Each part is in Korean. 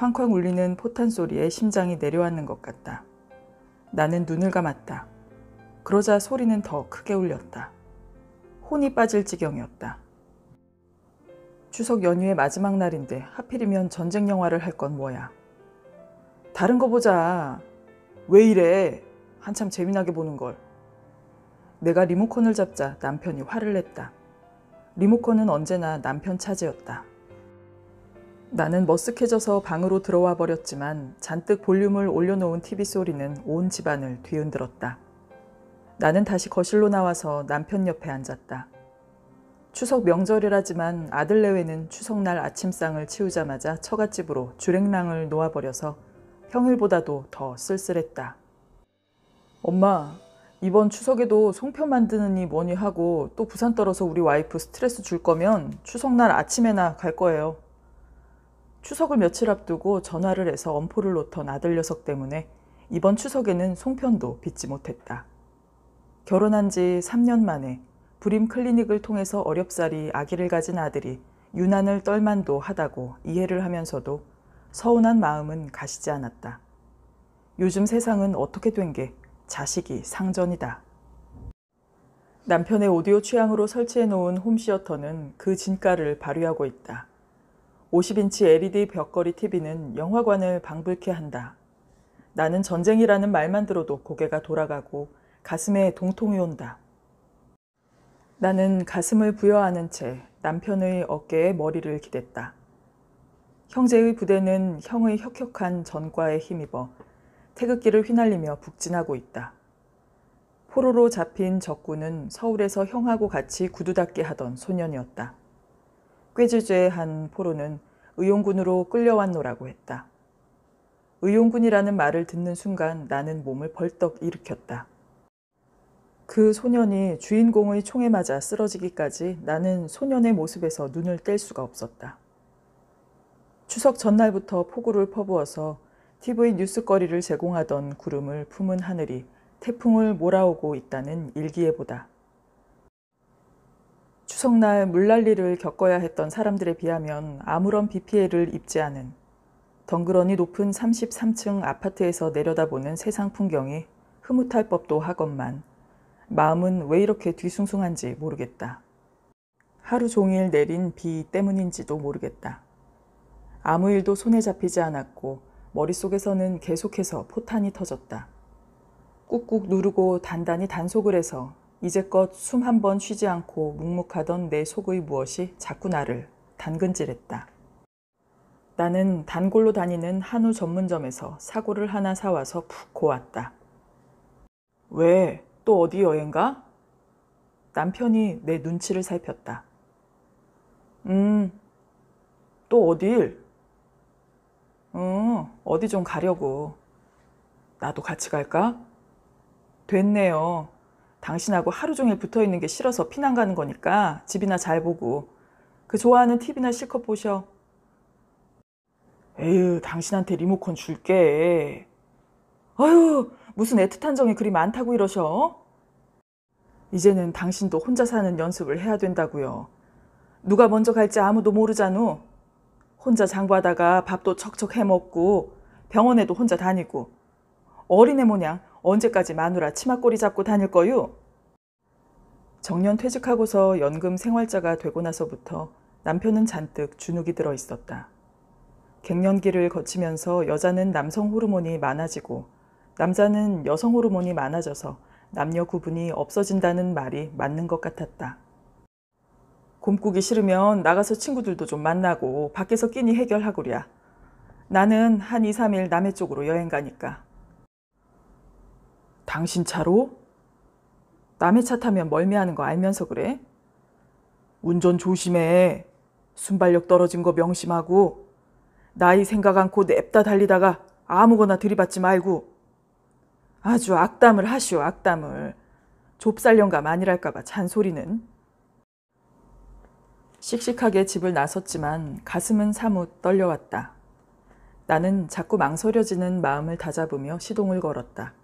쾅쾅 울리는 포탄 소리에 심장이 내려앉는 것 같다. 나는 눈을 감았다. 그러자 소리는 더 크게 울렸다. 혼이 빠질 지경이었다. 추석 연휴의 마지막 날인데 하필이면 전쟁 영화를 할 건 뭐야. 다른 거 보자. 왜 이래? 한참 재미나게 보는 걸. 내가 리모컨을 잡자 남편이 화를 냈다. 리모컨은 언제나 남편 차지였다. 나는 머쓱해져서 방으로 들어와 버렸지만 잔뜩 볼륨을 올려놓은 TV 소리는 온 집안을 뒤흔들었다. 나는 다시 거실로 나와서 남편 옆에 앉았다. 추석 명절이라지만 아들 내외는 추석날 아침상을 치우자마자 처갓집으로 주랭랑을 놓아버려서 평일보다도 더 쓸쓸했다. 엄마, 이번 추석에도 송편 만드느니 뭐니 하고 또 부산 떨어서 우리 와이프 스트레스 줄 거면 추석날 아침에나 갈 거예요. 추석을 며칠 앞두고 전화를 해서 엄포를 놓던 아들 녀석 때문에 이번 추석에는 송편도 빚지 못했다. 결혼한 지 3년 만에 불임 클리닉을 통해서 어렵사리 아기를 가진 아들이 유난을 떨만도 하다고 이해를 하면서도 서운한 마음은 가시지 않았다. 요즘 세상은 어떻게 된 게 자식이 상전이다. 남편의 오디오 취향으로 설치해 놓은 홈시어터는 그 진가를 발휘하고 있다. 50인치 LED 벽걸이 TV는 영화관을 방불케 한다. 나는 전쟁이라는 말만 들어도 고개가 돌아가고 가슴에 동통이 온다. 나는 가슴을 부여하는 채 남편의 어깨에 머리를 기댔다. 형제의 부대는 형의 혁혁한 전과에 힘입어 태극기를 휘날리며 북진하고 있다. 포로로 잡힌 적군은 서울에서 형하고 같이 구두닦게 하던 소년이었다. 꾀죄죄의 한 포로는 의용군으로 끌려왔노라고 했다. 의용군이라는 말을 듣는 순간 나는 몸을 벌떡 일으켰다. 그 소년이 주인공의 총에 맞아 쓰러지기까지 나는 소년의 모습에서 눈을 뗄 수가 없었다. 추석 전날부터 폭우를 퍼부어서 TV 뉴스거리를 제공하던 구름을 품은 하늘이 태풍을 몰아오고 있다는 일기예보다. 추석날 물난리를 겪어야 했던 사람들에 비하면 아무런 비 피해를 입지 않은 덩그러니 높은 33층 아파트에서 내려다보는 세상 풍경이 흐뭇할 법도 하건만 마음은 왜 이렇게 뒤숭숭한지 모르겠다. 하루 종일 내린 비 때문인지도 모르겠다. 아무 일도 손에 잡히지 않았고 머릿속에서는 계속해서 포탄이 터졌다. 꾹꾹 누르고 단단히 단속을 해서 이제껏 숨 한 번 쉬지 않고 묵묵하던 내 속의 무엇이 자꾸 나를 당근질했다. 나는 단골로 다니는 한우 전문점에서 사고를 하나 사와서 푹 고왔다. 왜? 또 어디 여행 가? 남편이 내 눈치를 살폈다. 음, 또 어딜? 응, 어, 어디 좀 가려고. 나도 같이 갈까? 됐네요. 당신하고 하루 종일 붙어 있는 게 싫어서 피난 가는 거니까 집이나 잘 보고 그 좋아하는 TV나 실컷 보셔. 에휴, 당신한테 리모컨 줄게. 어휴, 무슨 애틋한 정이 그리 많다고 이러셔? 이제는 당신도 혼자 사는 연습을 해야 된다고요. 누가 먼저 갈지 아무도 모르잖아. 혼자 장보하다가 밥도 척척 해먹고 병원에도 혼자 다니고 어린애 모냥 언제까지 마누라 치마꼬리 잡고 다닐 거유? 정년 퇴직하고서 연금 생활자가 되고 나서부터 남편은 잔뜩 주눅이 들어 있었다. 갱년기를 거치면서 여자는 남성 호르몬이 많아지고 남자는 여성 호르몬이 많아져서 남녀 구분이 없어진다는 말이 맞는 것 같았다. 곰꾸기 싫으면 나가서 친구들도 좀 만나고 밖에서 끼니 해결하구랴. 나는 한 2, 3일 남해 쪽으로 여행 가니까. 당신 차로? 남의 차 타면 멀미하는 거 알면서 그래? 운전 조심해. 순발력 떨어진 거 명심하고 나이 생각 않고 냅다 달리다가 아무거나 들이받지 말고 아주 악담을 하시오 악담을 좁쌀년감 아니랄까봐 잔소리는 씩씩하게 집을 나섰지만 가슴은 사뭇 떨려왔다. 나는 자꾸 망설여지는 마음을 다잡으며 시동을 걸었다.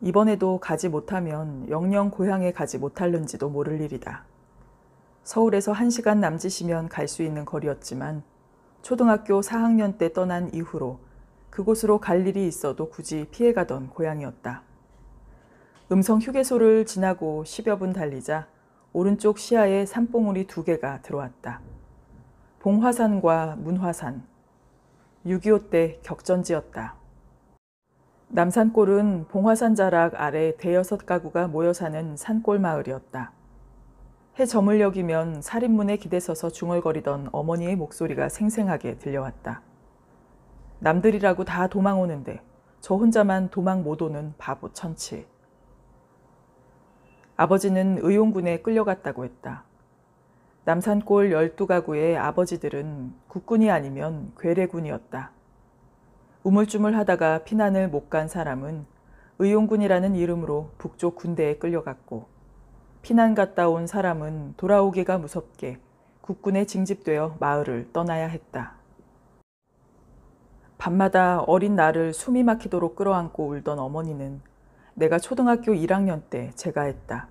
이번에도 가지 못하면 영영 고향에 가지 못할는지도 모를 일이다. 서울에서 한 시간 남짓이면 갈 수 있는 거리였지만 초등학교 4학년 때 떠난 이후로 그곳으로 갈 일이 있어도 굳이 피해가던 고향이었다. 음성 휴게소를 지나고 10여 분 달리자 오른쪽 시야에 산봉우리 두 개가 들어왔다. 봉화산과 문화산. 6.25 때 격전지였다. 남산골은 봉화산 자락 아래 대여섯 가구가 모여 사는 산골 마을이었다. 해 저물녘이면 살인문에 기대서서 중얼거리던 어머니의 목소리가 생생하게 들려왔다. 남들이라고 다 도망오는데 저 혼자만 도망 못 오는 바보 천치. 아버지는 의용군에 끌려갔다고 했다. 남산골 12가구의 아버지들은 국군이 아니면 괴뢰군이었다. 우물쭈물하다가 피난을 못 간 사람은 의용군이라는 이름으로 북쪽 군대에 끌려갔고 피난 갔다 온 사람은 돌아오기가 무섭게 국군에 징집되어 마을을 떠나야 했다. 밤마다 어린 나를 숨이 막히도록 끌어안고 울던 어머니는 내가 초등학교 1학년 때 제가했다.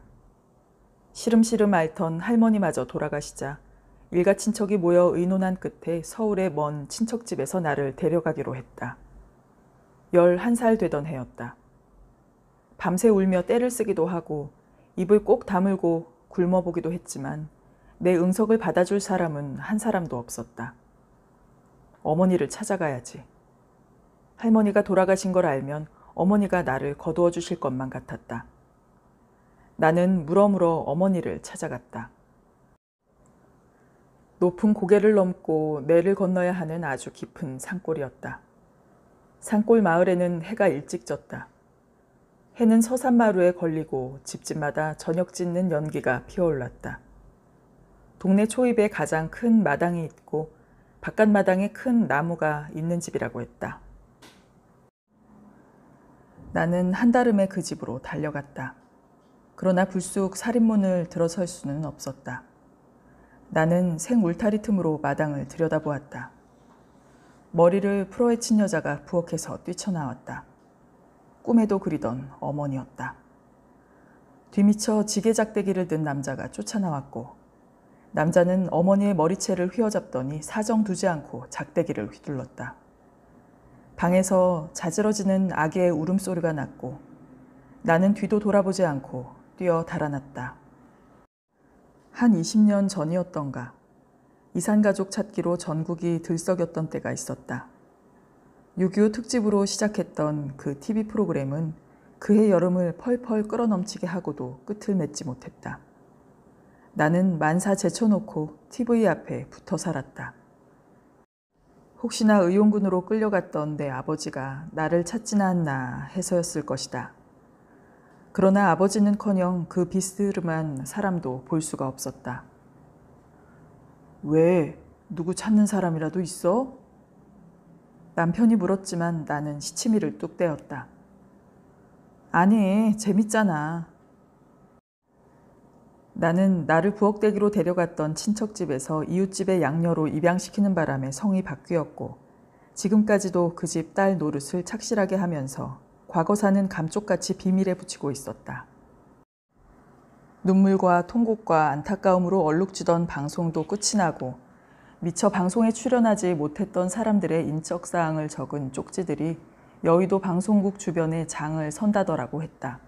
시름시름 앓던 할머니마저 돌아가시자 일가 친척이 모여 의논한 끝에 서울의 먼 친척집에서 나를 데려가기로 했다. 11살 되던 해였다. 밤새 울며 때를 쓰기도 하고 입을 꼭 다물고 굶어보기도 했지만 내 응석을 받아줄 사람은 한 사람도 없었다. 어머니를 찾아가야지. 할머니가 돌아가신 걸 알면 어머니가 나를 거두어 주실 것만 같았다. 나는 물어물어 어머니를 찾아갔다. 높은 고개를 넘고 내를 건너야 하는 아주 깊은 산골이었다. 산골 마을에는 해가 일찍 졌다. 해는 서산마루에 걸리고 집집마다 저녁 짓는 연기가 피어올랐다. 동네 초입에 가장 큰 마당이 있고 바깥 마당에 큰 나무가 있는 집이라고 했다. 나는 한달음에 그 집으로 달려갔다. 그러나 불쑥 살인문을 들어설 수는 없었다. 나는 생 울타리 틈으로 마당을 들여다보았다. 머리를 풀어헤친 여자가 부엌에서 뛰쳐나왔다. 꿈에도 그리던 어머니였다. 뒤미쳐 지게 작대기를 든 남자가 쫓아나왔고 남자는 어머니의 머리채를 휘어잡더니 사정 두지 않고 작대기를 휘둘렀다. 방에서 자지러지는 아기의 울음소리가 났고 나는 뒤도 돌아보지 않고 뛰어 달아났다. 한 20년 전이었던가 이산가족 찾기로 전국이 들썩였던 때가 있었다. 6.25 특집으로 시작했던 그 TV 프로그램은 그해 여름을 펄펄 끌어넘치게 하고도 끝을 맺지 못했다. 나는 만사 제쳐놓고 TV 앞에 붙어 살았다. 혹시나 의용군으로 끌려갔던 내 아버지가 나를 찾지는 않나 해서였을 것이다. 그러나 아버지는커녕 그 비스름한 사람도 볼 수가 없었다. 왜 누구 찾는 사람이라도 있어? 남편이 물었지만 나는 시치미를 뚝 떼었다. 아니, 재밌잖아. 나는 나를 부엌대기로 데려갔던 친척집에서 이웃집의 양녀로 입양시키는 바람에 성이 바뀌었고, 지금까지도 그 집 딸 노릇을 착실하게 하면서 과거사는 감쪽같이 비밀에 붙이고 있었다. 눈물과 통곡과 안타까움으로 얼룩지던 방송도 끝이 나고 미처 방송에 출연하지 못했던 사람들의 인적 사항을 적은 쪽지들이 여의도 방송국 주변에 장을 선다더라고 했다.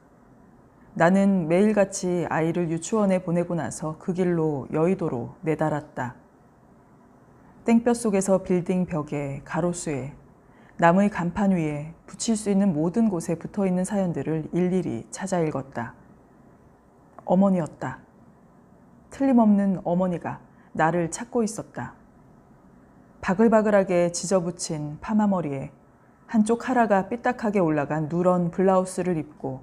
나는 매일같이 아이를 유치원에 보내고 나서 그 길로 여의도로 내달았다. 땡볕 속에서 빌딩 벽에 가로수에 남의 간판 위에 붙일 수 있는 모든 곳에 붙어 있는 사연들을 일일이 찾아 읽었다. 어머니였다. 틀림없는 어머니가 나를 찾고 있었다. 바글바글하게 지저붙인 파마머리에 한쪽 하라가 삐딱하게 올라간 누런 블라우스를 입고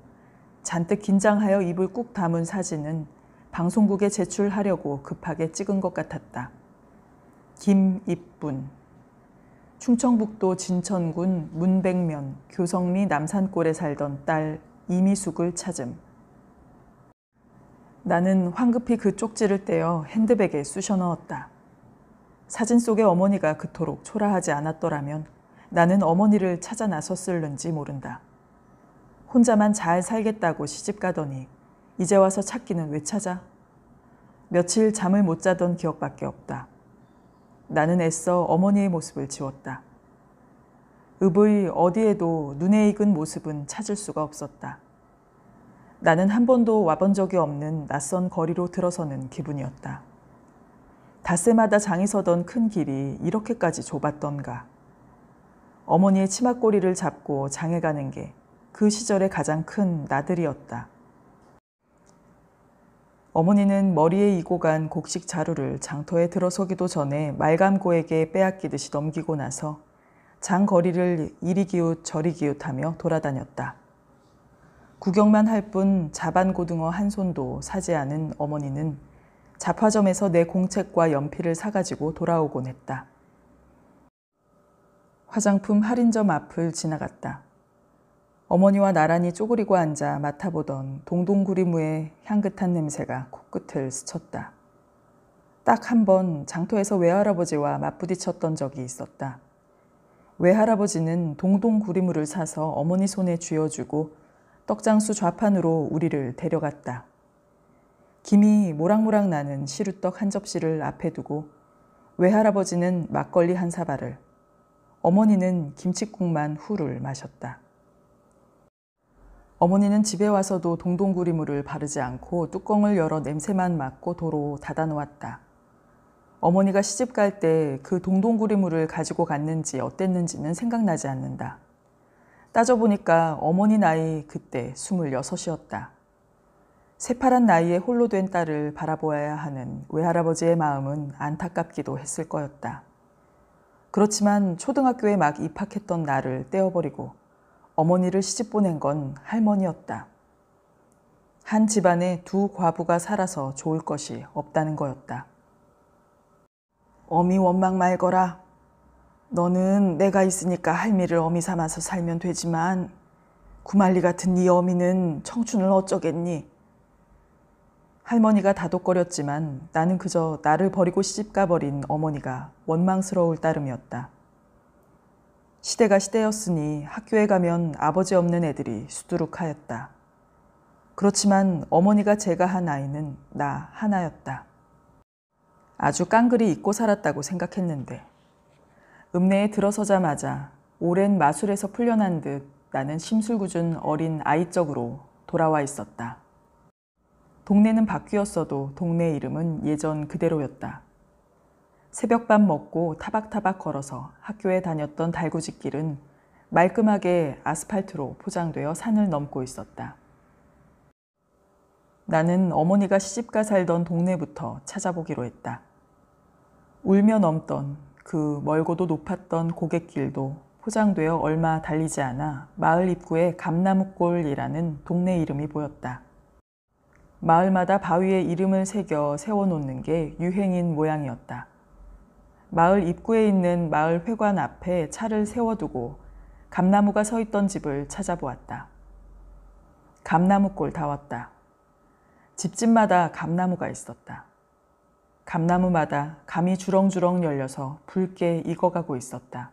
잔뜩 긴장하여 입을 꾹 담은 사진은 방송국에 제출하려고 급하게 찍은 것 같았다. 김입분 충청북도 진천군 문백면 교성리 남산골에 살던 딸 이미숙을 찾음. 나는 황급히 그 쪽지를 떼어 핸드백에 쑤셔 넣었다. 사진 속의 어머니가 그토록 초라하지 않았더라면 나는 어머니를 찾아 나섰을는지 모른다. 혼자만 잘 살겠다고 시집 가더니 이제 와서 찾기는 왜 찾아? 며칠 잠을 못 자던 기억밖에 없다. 나는 애써 어머니의 모습을 지웠다. 읍의 어디에도 눈에 익은 모습은 찾을 수가 없었다. 나는 한 번도 와본 적이 없는 낯선 거리로 들어서는 기분이었다. 닷새마다 장이 서던 큰 길이 이렇게까지 좁았던가. 어머니의 치맛꼬리를 잡고 장에 가는 게 그 시절의 가장 큰 나들이었다. 어머니는 머리에 이고 간 곡식 자루를 장터에 들어서기도 전에 말감고에게 빼앗기듯이 넘기고 나서 장거리를 이리 기웃 저리 기웃하며 돌아다녔다. 구경만 할 뿐 자반고등어 한 손도 사지 않은 어머니는 잡화점에서 내 공책과 연필을 사가지고 돌아오곤 했다. 화장품 할인점 앞을 지나갔다. 어머니와 나란히 쪼그리고 앉아 맡아보던 동동구리무의 향긋한 냄새가 코끝을 스쳤다. 딱 한 번 장터에서 외할아버지와 맞부딪혔던 적이 있었다. 외할아버지는 동동구리무를 사서 어머니 손에 쥐어주고 떡장수 좌판으로 우리를 데려갔다. 김이 모락모락 나는 시루떡 한 접시를 앞에 두고 외할아버지는 막걸리 한 사발을, 어머니는 김칫국만 후를 마셨다. 어머니는 집에 와서도 동동구리물을 바르지 않고 뚜껑을 열어 냄새만 맡고 도로 닫아 놓았다. 어머니가 시집 갈 때 그 동동구리물을 가지고 갔는지 어땠는지는 생각나지 않는다. 따져보니까 어머니 나이 그때 26이었다. 새파란 나이에 홀로 된 딸을 바라보아야 하는 외할아버지의 마음은 안타깝기도 했을 거였다. 그렇지만 초등학교에 막 입학했던 나를 떼어버리고 어머니를 시집 보낸 건 할머니였다. 한 집안에 두 과부가 살아서 좋을 것이 없다는 거였다. 어미 원망 말거라. 너는 내가 있으니까 할미를 어미 삼아서 살면 되지만 구말리 같은 네 어미는 청춘을 어쩌겠니? 할머니가 다독거렸지만 나는 그저 나를 버리고 시집가버린 어머니가 원망스러울 따름이었다. 시대가 시대였으니 학교에 가면 아버지 없는 애들이 수두룩하였다. 그렇지만 어머니가 제가 한 아이는 나 하나였다. 아주 깡그리 잊고 살았다고 생각했는데 읍내에 들어서자마자 오랜 마술에서 풀려난 듯 나는 심술궂은 어린 아이적으로 돌아와 있었다. 동네는 바뀌었어도 동네 이름은 예전 그대로였다. 새벽밥 먹고 타박타박 걸어서 학교에 다녔던 달구지 길은 말끔하게 아스팔트로 포장되어 산을 넘고 있었다. 나는 어머니가 시집가 살던 동네부터 찾아보기로 했다. 울며 넘던 그 멀고도 높았던 고객길도 포장되어 얼마 달리지 않아 마을 입구에 감나무골이라는 동네 이름이 보였다. 마을마다 바위에 이름을 새겨 세워놓는 게 유행인 모양이었다. 마을 입구에 있는 마을 회관 앞에 차를 세워두고 감나무가 서 있던 집을 찾아보았다. 감나무골 다 왔다. 집집마다 감나무가 있었다. 감나무마다 감이 주렁주렁 열려서 붉게 익어가고 있었다.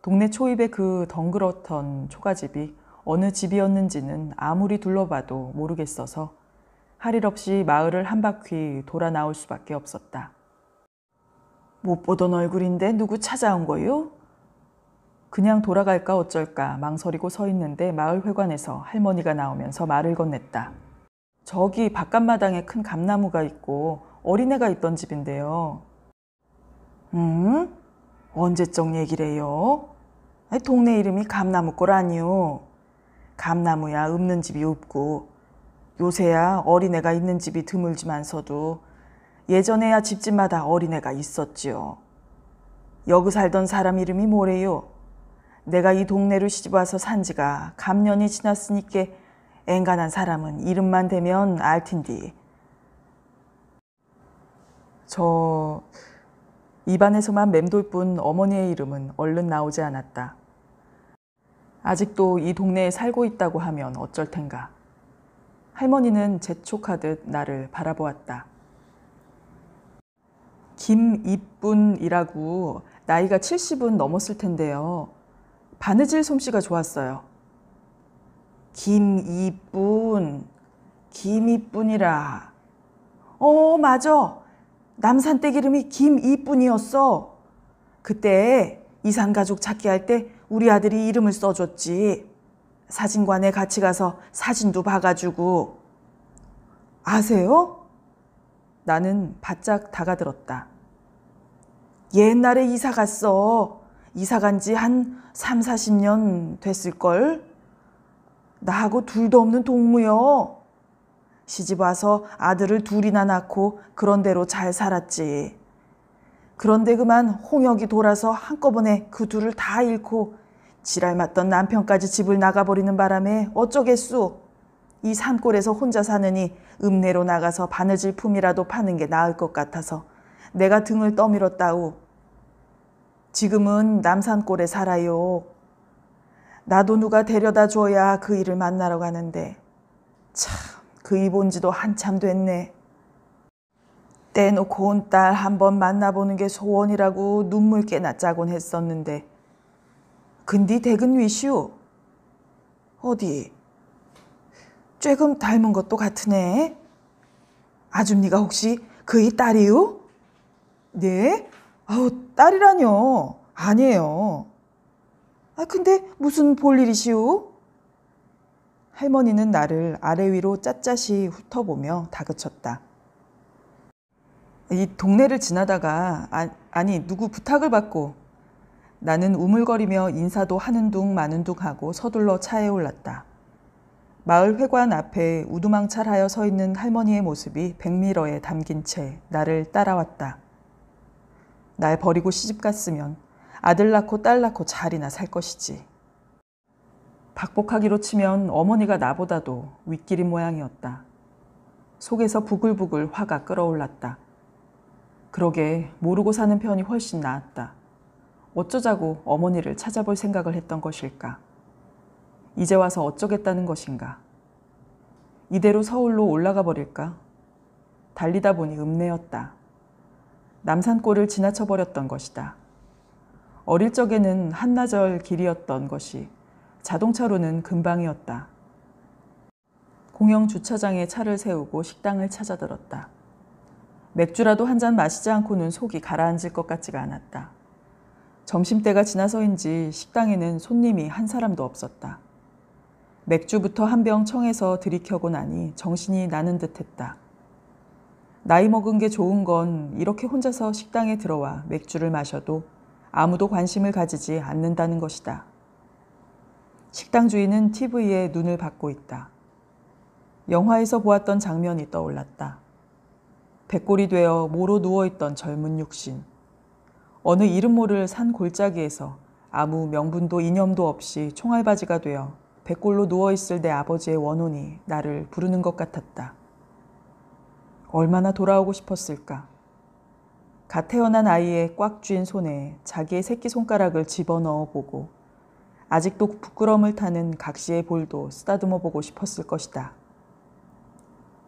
동네 초입의 그 덩그러던 초가집이 어느 집이었는지는 아무리 둘러봐도 모르겠어서 할 일 없이 마을을 한 바퀴 돌아 나올 수밖에 없었다. 못 보던 얼굴인데 누구 찾아온 거요? 그냥 돌아갈까 어쩔까 망설이고 서 있는데 마을 회관에서 할머니가 나오면서 말을 건넸다. 저기 바깥마당에 큰 감나무가 있고 어린애가 있던 집인데요. 음? 언제적 얘기래요? 동네 이름이 감나무꼴 아니요. 감나무야 없는 집이 없고 요새야 어린애가 있는 집이 드물지만서도 예전에야 집집마다 어린애가 있었지요. 여기 살던 사람 이름이 뭐래요? 내가 이 동네로 시집와서 산 지가 감년이 지났으니까 앵간한 사람은 이름만 대면 알텐디. 저 입안에서만 맴돌 뿐 어머니의 이름은 얼른 나오지 않았다. 아직도 이 동네에 살고 있다고 하면 어쩔 텐가. 할머니는 재촉하듯 나를 바라보았다. 김이뿐이라고 나이가 70은 넘었을 텐데요. 바느질 솜씨가 좋았어요. 김이뿐, 김이뿐이라. 어, 맞아. 남산댁 이름이 김이뿐이었어. 그때 이산가족 찾기 할 때 우리 아들이 이름을 써줬지. 사진관에 같이 가서 사진도 봐가지고. 아세요? 나는 바짝 다가들었다. 옛날에 이사 갔어. 이사 간 지 한 3, 40년 됐을걸? 나하고 둘도 없는 동무여. 시집 와서 아들을 둘이나 낳고 그런 대로 잘 살았지. 그런데 그만 홍역이 돌아서 한꺼번에 그 둘을 다 잃고 지랄 맞던 남편까지 집을 나가버리는 바람에 어쩌겠소. 이 산골에서 혼자 사느니 읍내로 나가서 바느질 품이라도 파는 게 나을 것 같아서 내가 등을 떠밀었다오 지금은 남산골에 살아요. 나도 누가 데려다 줘야 그 일을 만나러 가는데 참 그이 본지도 한참 됐네. 떼놓고 온 딸 한번 만나보는 게 소원이라고 눈물 깨나 짜곤 했었는데 근디 대근 위슈 어디? 쬐금 닮은 것도 같으네. 아줌니가 혹시 그이 딸이요? 네? 아우 딸이라뇨. 아니에요. 아, 근데 무슨 볼일이시오? 할머니는 나를 아래 위로 짜짜시 훑어보며 다그쳤다. 이 동네를 지나다가 아, 아니 누구 부탁을 받고 나는 우물거리며 인사도 하는 둥 마는 둥 하고 서둘러 차에 올랐다. 마을 회관 앞에 우두망찰하여 서 있는 할머니의 모습이 백미러에 담긴 채 나를 따라왔다. 날 버리고 시집 갔으면 아들 낳고 딸 낳고 잘이나 살 것이지. 박복하기로 치면 어머니가 나보다도 윗길인 모양이었다. 속에서 부글부글 화가 끓어올랐다. 그러게 모르고 사는 편이 훨씬 나았다. 어쩌자고 어머니를 찾아볼 생각을 했던 것일까? 이제 와서 어쩌겠다는 것인가? 이대로 서울로 올라가 버릴까? 달리다 보니 읍내였다. 남산골을 지나쳐 버렸던 것이다. 어릴 적에는 한나절 길이었던 것이 자동차로는 금방이었다. 공영 주차장에 차를 세우고 식당을 찾아들었다. 맥주라도 한 잔 마시지 않고는 속이 가라앉을 것 같지가 않았다. 점심때가 지나서인지 식당에는 손님이 한 사람도 없었다. 맥주부터 한 병 청해서 들이켜고 나니 정신이 나는 듯 했다. 나이 먹은 게 좋은 건 이렇게 혼자서 식당에 들어와 맥주를 마셔도 아무도 관심을 가지지 않는다는 것이다. 식당 주인은 TV에 눈을 받고 있다. 영화에서 보았던 장면이 떠올랐다. 백골이 되어 모로 누워있던 젊은 육신. 어느 이름 모를 산 골짜기에서 아무 명분도 이념도 없이 총알바지가 되어 백골로 누워있을 내 아버지의 원혼이 나를 부르는 것 같았다. 얼마나 돌아오고 싶었을까. 갓 태어난 아이의 꽉 쥔 손에 자기의 새끼손가락을 집어넣어 보고 아직도 부끄럼을 타는 각시의 볼도 쓰다듬어 보고 싶었을 것이다.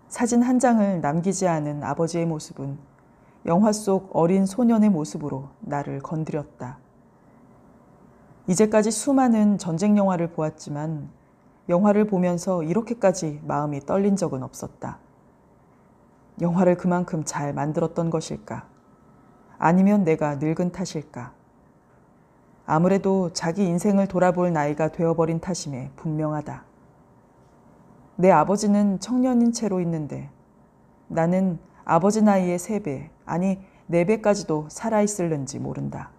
사진 한 장을 남기지 않은 아버지의 모습은 영화 속 어린 소년의 모습으로 나를 건드렸다. 이제까지 수많은 전쟁 영화를 보았지만 영화를 보면서 이렇게까지 마음이 떨린 적은 없었다. 영화를 그만큼 잘 만들었던 것일까? 아니면 내가 늙은 탓일까? 아무래도 자기 인생을 돌아볼 나이가 되어버린 탓임에 분명하다. 내 아버지는 청년인 채로 있는데 나는 아버지 나이의 3배, 아니 4배까지도 살아있을는지 모른다.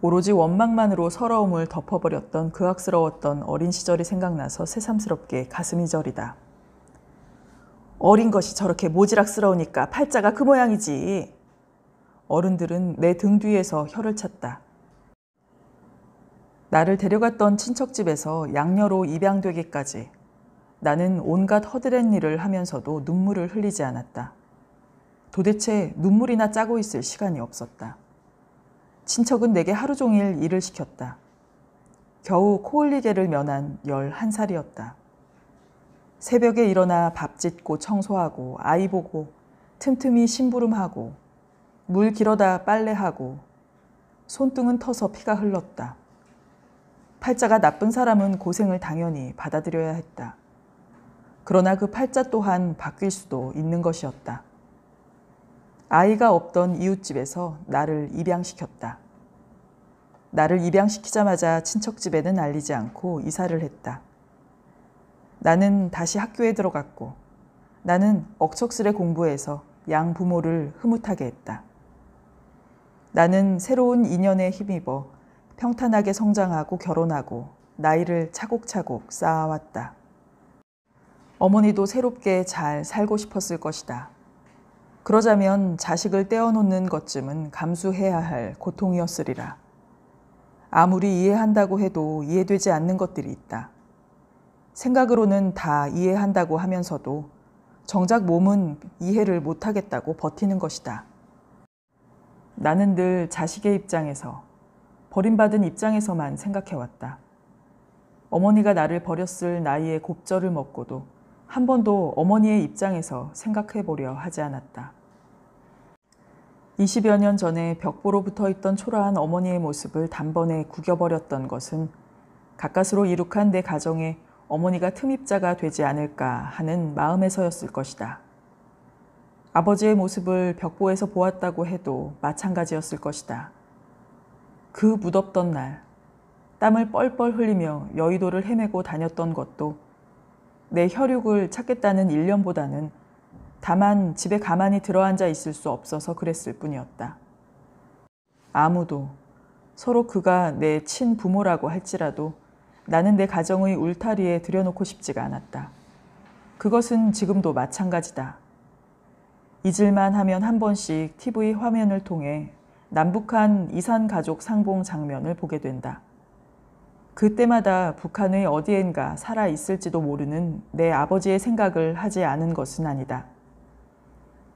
오로지 원망만으로 서러움을 덮어버렸던 그악스러웠던 어린 시절이 생각나서 새삼스럽게 가슴이 저리다. 어린 것이 저렇게 모지락스러우니까 팔자가 그 모양이지. 어른들은 내 등 뒤에서 혀를 찼다. 나를 데려갔던 친척집에서 양녀로 입양되기까지 나는 온갖 허드렛 일을 하면서도 눈물을 흘리지 않았다. 도대체 눈물이나 짜고 있을 시간이 없었다. 친척은 내게 하루 종일 일을 시켰다. 겨우 코흘리개를 면한 11살이었다. 새벽에 일어나 밥 짓고 청소하고 아이 보고 틈틈이 심부름하고 물 길어다 빨래하고 손등은 터서 피가 흘렀다. 팔자가 나쁜 사람은 고생을 당연히 받아들여야 했다. 그러나 그 팔자 또한 바뀔 수도 있는 것이었다. 아이가 없던 이웃집에서 나를 입양시켰다. 나를 입양시키자마자 친척집에는 알리지 않고 이사를 했다. 나는 다시 학교에 들어갔고 나는 억척스레 공부해서 양 부모를 흐뭇하게 했다. 나는 새로운 인연에 힘입어 평탄하게 성장하고 결혼하고 나이를 차곡차곡 쌓아왔다. 어머니도 새롭게 잘 살고 싶었을 것이다. 그러자면 자식을 떼어놓는 것쯤은 감수해야 할 고통이었으리라. 아무리 이해한다고 해도 이해되지 않는 것들이 있다. 생각으로는 다 이해한다고 하면서도 정작 몸은 이해를 못하겠다고 버티는 것이다. 나는 늘 자식의 입장에서, 버림받은 입장에서만 생각해왔다. 어머니가 나를 버렸을 나이에 곱절을 먹고도 한 번도 어머니의 입장에서 생각해보려 하지 않았다. 20여 년 전에 벽보로 붙어 있던 초라한 어머니의 모습을 단번에 구겨버렸던 것은 가까스로 이룩한 내 가정에 어머니가 틈입자가 되지 않을까 하는 마음에서였을 것이다. 아버지의 모습을 벽보에서 보았다고 해도 마찬가지였을 것이다. 그 무덥던 날, 땀을 뻘뻘 흘리며 여의도를 헤매고 다녔던 것도 내 혈육을 찾겠다는 일념보다는 다만 집에 가만히 들어앉아 있을 수 없어서 그랬을 뿐이었다. 아무도 서로 그가 내 친부모라고 할지라도 나는 내 가정의 울타리에 들여놓고 싶지가 않았다. 그것은 지금도 마찬가지다. 잊을만 하면 한 번씩 TV 화면을 통해 남북한 이산 가족 상봉 장면을 보게 된다. 그때마다 북한의 어디엔가 살아 있을지도 모르는 내 아버지의 생각을 하지 않은 것은 아니다.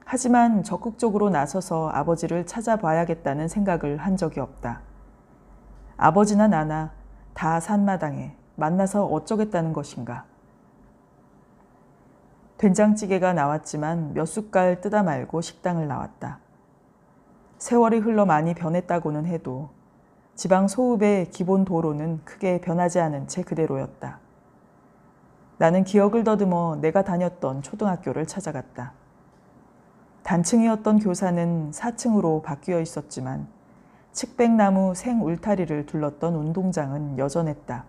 하지만 적극적으로 나서서 아버지를 찾아봐야겠다는 생각을 한 적이 없다. 아버지나 나나 다 산마당에 만나서 어쩌겠다는 것인가. 된장찌개가 나왔지만 몇 숟갈 뜯어 말고 식당을 나왔다. 세월이 흘러 많이 변했다고는 해도 지방 소읍의 기본 도로는 크게 변하지 않은 채 그대로였다. 나는 기억을 더듬어 내가 다녔던 초등학교를 찾아갔다. 단층이었던 교사는 4층으로 바뀌어 있었지만 측백나무 생 울타리를 둘렀던 운동장은 여전했다.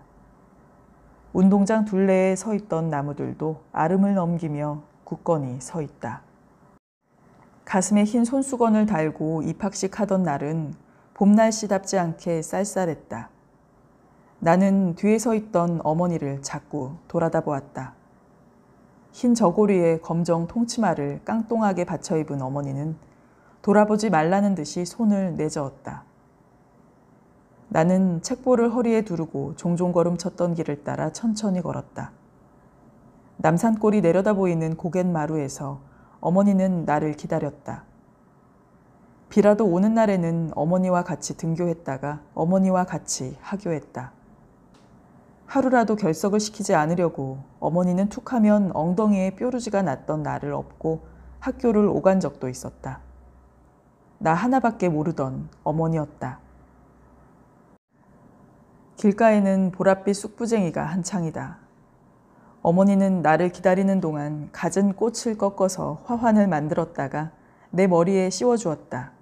운동장 둘레에 서 있던 나무들도 아름을 넘기며 굳건히 서 있다. 가슴에 흰 손수건을 달고 입학식 하던 날은 봄날씨답지 않게 쌀쌀했다. 나는 뒤에 서 있던 어머니를 자꾸 돌아다 보았다. 흰 저고리에 검정 통치마를 깡통하게 받쳐 입은 어머니는 돌아보지 말라는 듯이 손을 내저었다. 나는 책보를 허리에 두르고 종종 걸음쳤던 길을 따라 천천히 걸었다. 남산골이 내려다 보이는 고갯마루에서 어머니는 나를 기다렸다. 비라도 오는 날에는 어머니와 같이 등교했다가 어머니와 같이 하교했다. 하루라도 결석을 시키지 않으려고 어머니는 툭하면 엉덩이에 뾰루지가 났던 나를 업고 학교를 오간 적도 있었다. 나 하나밖에 모르던 어머니였다. 길가에는 보랏빛 쑥부쟁이가 한창이다. 어머니는 나를 기다리는 동안 갖은 꽃을 꺾어서 화환을 만들었다가 내 머리에 씌워주었다.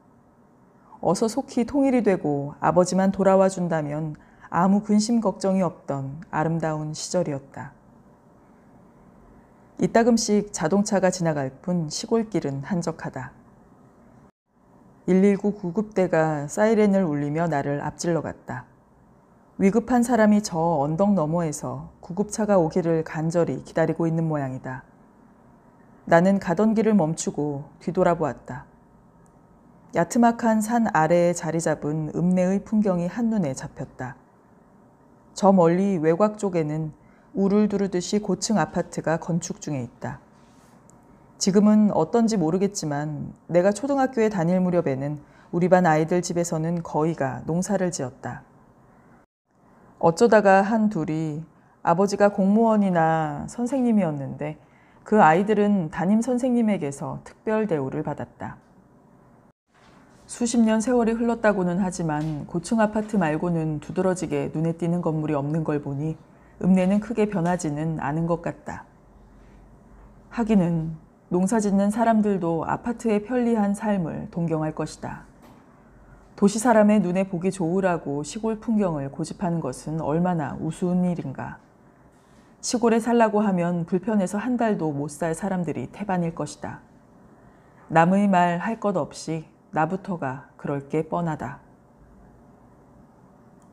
어서 속히 통일이 되고 아버지만 돌아와 준다면 아무 근심 걱정이 없던 아름다운 시절이었다. 이따금씩 자동차가 지나갈 뿐 시골길은 한적하다. 119 구급대가 사이렌을 울리며 나를 앞질러 갔다. 위급한 사람이 저 언덕 너머에서 구급차가 오기를 간절히 기다리고 있는 모양이다. 나는 가던 길을 멈추고 뒤돌아보았다. 야트막한 산 아래에 자리 잡은 읍내의 풍경이 한눈에 잡혔다. 저 멀리 외곽 쪽에는 우를 두르듯이 고층 아파트가 건축 중에 있다. 지금은 어떤지 모르겠지만 내가 초등학교에 다닐 무렵에는 우리 반 아이들 집에서는 거의가 농사를 지었다. 어쩌다가 한 둘이 아버지가 공무원이나 선생님이었는데 그 아이들은 담임 선생님에게서 특별 대우를 받았다. 수십 년 세월이 흘렀다고는 하지만 고층 아파트 말고는 두드러지게 눈에 띄는 건물이 없는 걸 보니 읍내는 크게 변하지는 않은 것 같다. 하기는 농사 짓는 사람들도 아파트의 편리한 삶을 동경할 것이다. 도시 사람의 눈에 보기 좋으라고 시골 풍경을 고집하는 것은 얼마나 우스운 일인가. 시골에 살라고 하면 불편해서 한 달도 못 살 사람들이 태반일 것이다. 남의 말 할 것 없이 나부터가 그럴 게 뻔하다.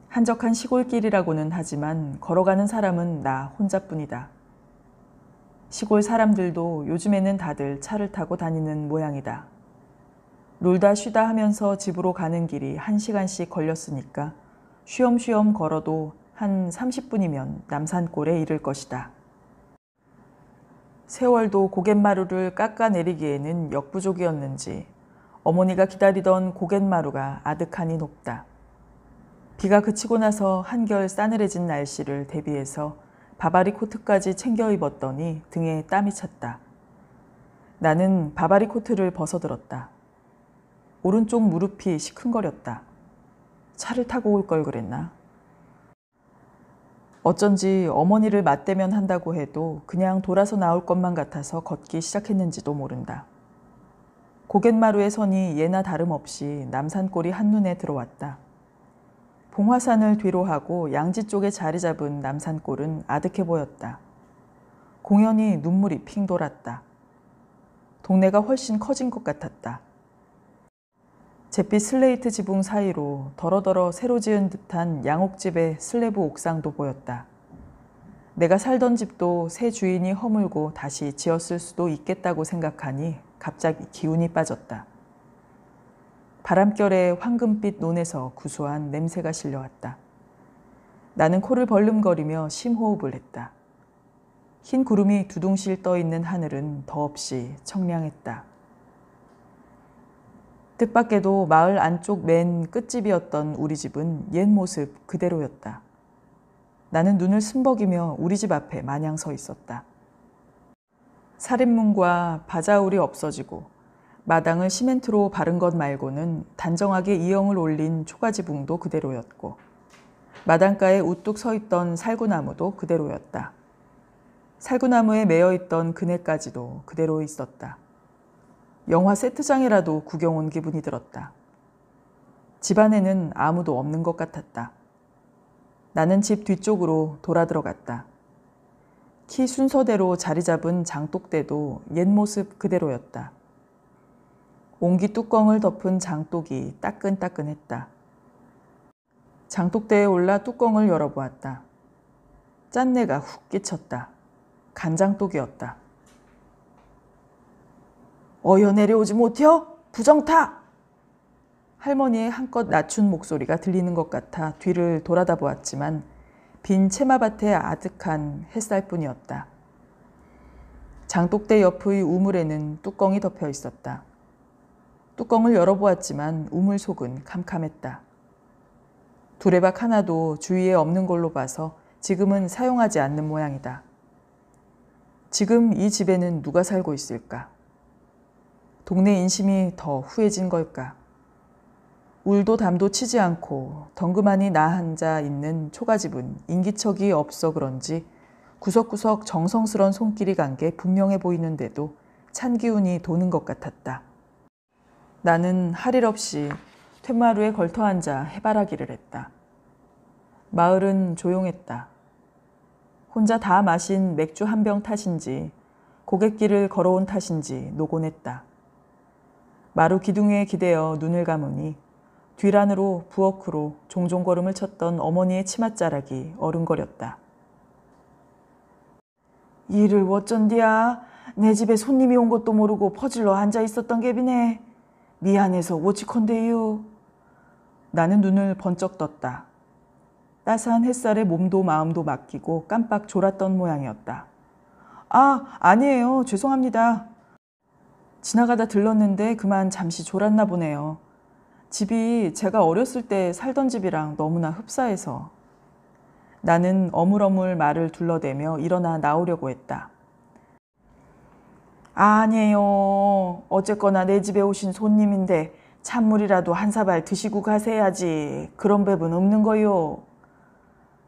한적한 시골길이라고는 하지만 걸어가는 사람은 나 혼자뿐이다. 시골 사람들도 요즘에는 다들 차를 타고 다니는 모양이다. 놀다 쉬다 하면서 집으로 가는 길이 한시간씩 걸렸으니까 쉬엄쉬엄 걸어도 한 30분이면 남산골에 이를 것이다. 세월도 고갯마루를 깎아내리기에는 역부족이었는지 어머니가 기다리던 고갯마루가 아득하니 높다. 비가 그치고 나서 한결 싸늘해진 날씨를 대비해서 바바리 코트까지 챙겨 입었더니 등에 땀이 찼다. 나는 바바리 코트를 벗어들었다. 오른쪽 무릎이 시큰거렸다. 차를 타고 올 걸 그랬나? 어쩐지 어머니를 맞대면 한다고 해도 그냥 돌아서 나올 것만 같아서 걷기 시작했는지도 모른다. 고갯마루의 선이 예나 다름없이 남산골이 한눈에 들어왔다. 봉화산을 뒤로 하고 양지 쪽에 자리 잡은 남산골은 아득해 보였다. 공연히 눈물이 핑 돌았다. 동네가 훨씬 커진 것 같았다. 잿빛 슬레이트 지붕 사이로 더러더러 새로 지은 듯한 양옥집의 슬래브 옥상도 보였다. 내가 살던 집도 새 주인이 허물고 다시 지었을 수도 있겠다고 생각하니 갑자기 기운이 빠졌다. 바람결에 황금빛 논에서 구수한 냄새가 실려왔다. 나는 코를 벌름거리며 심호흡을 했다. 흰 구름이 두둥실 떠 있는 하늘은 더없이 청량했다. 뜻밖에도 마을 안쪽 맨 끝집이었던 우리 집은 옛 모습 그대로였다. 나는 눈을 숨벅이며 우리 집 앞에 마냥 서 있었다. 살인문과 바자울이 없어지고 마당을 시멘트로 바른 것 말고는 단정하게 이형을 올린 초가지붕도 그대로였고 마당가에 우뚝 서 있던 살구나무도 그대로였다. 살구나무에 매여 있던 그네까지도 그대로 있었다. 영화 세트장이라도 구경 온 기분이 들었다. 집안에는 아무도 없는 것 같았다. 나는 집 뒤쪽으로 돌아 들어갔다. 키 순서대로 자리 잡은 장독대도 옛 모습 그대로였다. 옹기 뚜껑을 덮은 장독이 따끈따끈했다. 장독대에 올라 뚜껑을 열어보았다. 짠내가 훅 끼쳤다. 간장독이었다. 어여 내려오지 못혀 부정타 할머니의 한껏 낮춘 목소리가 들리는 것 같아 뒤를 돌아다 보았지만 빈 채마밭에 아득한 햇살뿐이었다. 장독대 옆의 우물에는 뚜껑이 덮여 있었다. 뚜껑을 열어보았지만 우물 속은 캄캄했다. 두레박 하나도 주위에 없는 걸로 봐서 지금은 사용하지 않는 모양이다. 지금 이 집에는 누가 살고 있을까? 동네 인심이 더 후해진 걸까. 울도 담도 치지 않고 덩그마이나 앉아 있는 초가집은 인기척이 없어 그런지 구석구석 정성스런 손길이 간 게 분명해 보이는데도 찬 기운이 도는 것 같았다. 나는 할 일 없이 퇴마루에 걸터 앉아 해바라기를 했다. 마을은 조용했다. 혼자 다 마신 맥주 한 병 탓인지 고객길을 걸어온 탓인지 노곤했다. 마루 기둥에 기대어 눈을 감으니 뒤란으로 부엌으로 종종 걸음을 쳤던 어머니의 치맛자락이 어른거렸다. 이를 어쩐디야. 내 집에 손님이 온 것도 모르고 퍼질러 앉아 있었던 갭비네 미안해서 오치컨대유 나는 눈을 번쩍 떴다. 따스한 햇살에 몸도 마음도 맡기고 깜빡 졸았던 모양이었다. 아, 아니에요. 죄송합니다. 지나가다 들렀는데 그만 잠시 졸았나 보네요. 집이 제가 어렸을 때 살던 집이랑 너무나 흡사해서. 나는 어물어물 말을 둘러대며 일어나 나오려고 했다. 아니에요. 어쨌거나 내 집에 오신 손님인데 찬물이라도 한 사발 드시고 가세야지. 그런 배은 없는 거요.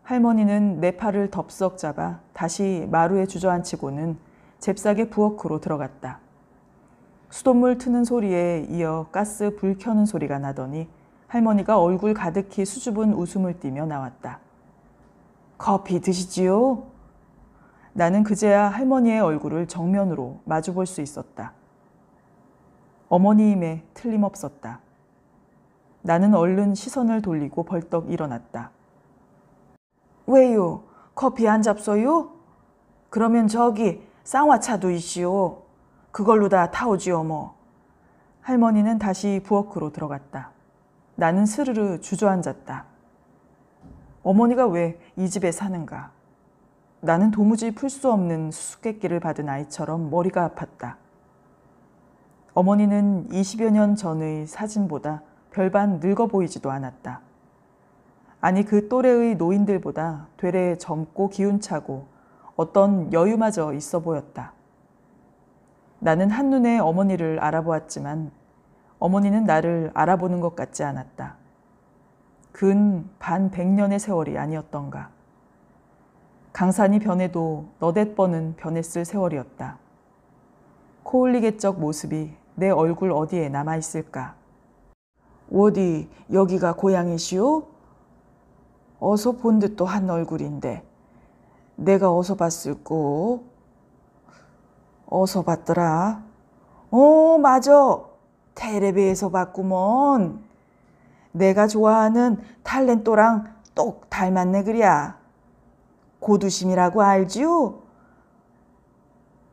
할머니는 내 팔을 덥석 잡아 다시 마루에 주저앉히고는 잽싸게 부엌으로 들어갔다. 수돗물 트는 소리에 이어 가스 불 켜는 소리가 나더니 할머니가 얼굴 가득히 수줍은 웃음을 띠며 나왔다. 커피 드시지요? 나는 그제야 할머니의 얼굴을 정면으로 마주볼 수 있었다. 어머니임에 틀림없었다. 나는 얼른 시선을 돌리고 벌떡 일어났다. 왜요? 커피 안 잡서요? 그러면 저기 쌍화차도 있시오. 그걸로 다 타오지요 뭐. 할머니는 다시 부엌으로 들어갔다. 나는 스르르 주저앉았다. 어머니가 왜 이 집에 사는가? 나는 도무지 풀 수 없는 수수께끼를 받은 아이처럼 머리가 아팠다. 어머니는 20여 년 전의 사진보다 별반 늙어 보이지도 않았다. 아니 그 또래의 노인들보다 되레 젊고 기운차고 어떤 여유마저 있어 보였다. 나는 한눈에 어머니를 알아보았지만 어머니는 나를 알아보는 것 같지 않았다. 근 반 백년의 세월이 아니었던가. 강산이 변해도 너댓번은 변했을 세월이었다. 코흘리개적 모습이 내 얼굴 어디에 남아있을까? 어디 여기가 고향이시오? 어서 본 듯도 한 얼굴인데 내가 어서 봤을꼬? 어서 봤더라? 어, 맞아. 텔레비에서 봤구먼. 내가 좋아하는 탈렌또랑똑 닮았네 그랴. 고두심이라고 알지요?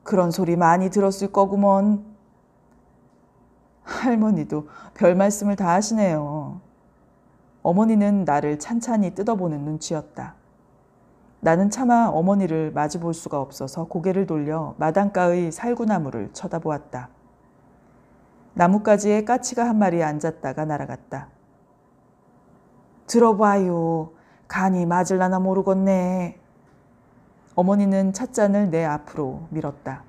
그런 소리 많이 들었을 거구먼. 할머니도 별 말씀을 다 하시네요. 어머니는 나를 찬찬히 뜯어보는 눈치였다. 나는 차마 어머니를 마주볼 수가 없어서 고개를 돌려 마당가의 살구나무를 쳐다보았다. 나뭇가지에 까치가 한 마리 앉았다가 날아갔다. 들어봐요. 간이 맞을라나 모르겠네. 어머니는 찻잔을 내 앞으로 밀었다.